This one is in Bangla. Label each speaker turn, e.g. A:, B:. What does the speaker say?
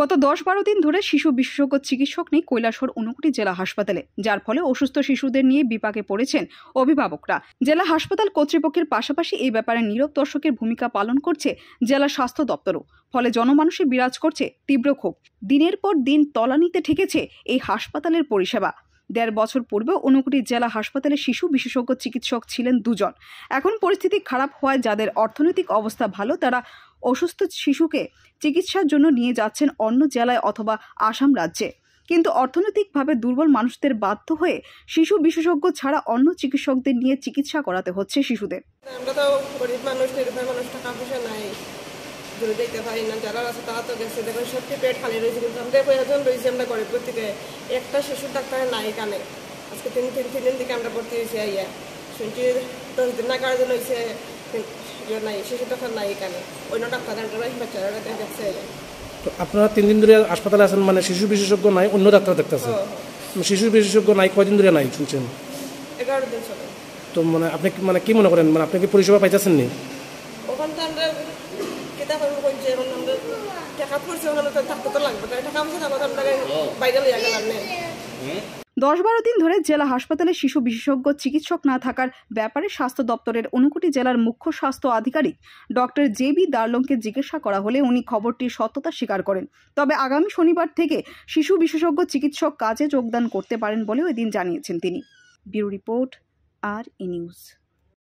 A: গত দশ বারো দিন ধরে শিশু বিশেষজ্ঞ চিকিৎসক নেই কৈলাসর ঊনকুটি জেলা হাসপাতালে যার ফলে অসুস্থ শিশুদের নিয়ে বিপাকে পড়েছেন অভিভাবকরা জেলা হাসপাতাল কর্তৃপক্ষের পাশাপাশি এই ব্যাপারে নীরব দর্শকের ভূমিকা পালন করছে জেলা স্বাস্থ্য দপ্তরও ফলে জনমানুষে বিরাজ করছে তীব্র ক্ষোভ দিনের পর দিন তলানিতে ঠেকেছে এই হাসপাতালের পরিষেবা দেড় বছর পূর্বে অনুকুটি জেলা হাসপাতালে শিশু বিশেষজ্ঞ চিকিৎসক ছিলেন দুজন এখন পরিস্থিতি খারাপ হওয়ায় যাদের অর্থনৈতিক অবস্থা ভালো তারা অসুস্থ শিশুকে চিকিৎসার জন্য নিয়ে যাচ্ছেন অন্য জেলায় অথবা আসাম রাজ্যে কিন্তু অর্থনৈতিকভাবে দুর্বল মানুষদের বাধ্য হয়ে শিশু বিশেষজ্ঞ ছাড়া অন্য চিকিৎসকদের নিয়ে চিকিৎসা করাতে হচ্ছে শিশুদের আমরা তো
B: গরিব মানুষ নির্ভর মানুষ টাকা পয়সা নাই দূরে দেখতে পাই না যারা আছে তারা তো গেছে দেখুন সত্যি পেট খালি রয়েছে কিন্তু আমাদের প্রয়োজন রয়েছে আমরা গরিব থেকে একটা শিশুর ডাক্তারের নাই এখানে আজকে তিন তিন তিন দিন থেকে আমরা ভর্তি হয়েছি আইয়া শুনছি দশ দিন না কারণ হয়েছে নাই শিশু ডাক্তার নাই এখানে অন্য ডাক্তারের বাচ্চারা
C: তো আপনারা তিন দিন ধরে হাসপাতালে আছেন মানে শিশু বিশেষজ্ঞ নাই অন্য ডাক্তার দেখতেছে মানে শিশু বিশেষজ্ঞ নাই কয়দিন ধরে নাই শুনছেন এগারো দিন তো মানে আপনি মানে কি মনে করেন মানে আপনি কি পরিষেবা পাইতেছেন নি
B: ওখান তো আমরা কেতা করবো কইছে এখন আমরা টাকা পড়ছে ওখানে তো থাকতে
A: দশ বারো দিন ধরে জেলা হাসপাতালে শিশু বিশেষজ্ঞ চিকিৎসক না থাকার ব্যাপারে স্বাস্থ্য দপ্তরের অনুকুটি জেলার মুখ্য স্বাস্থ্য আধিকারিক ডক্টর জে বি দার্লংকে জিজ্ঞাসা করা হলে উনি খবরটির সত্যতা স্বীকার করেন তবে আগামী শনিবার থেকে শিশু বিশেষজ্ঞ চিকিৎসক কাজে যোগদান করতে পারেন বলেও এদিন জানিয়েছেন তিনি ব্যুরো রিপোর্ট আর ই নিউজ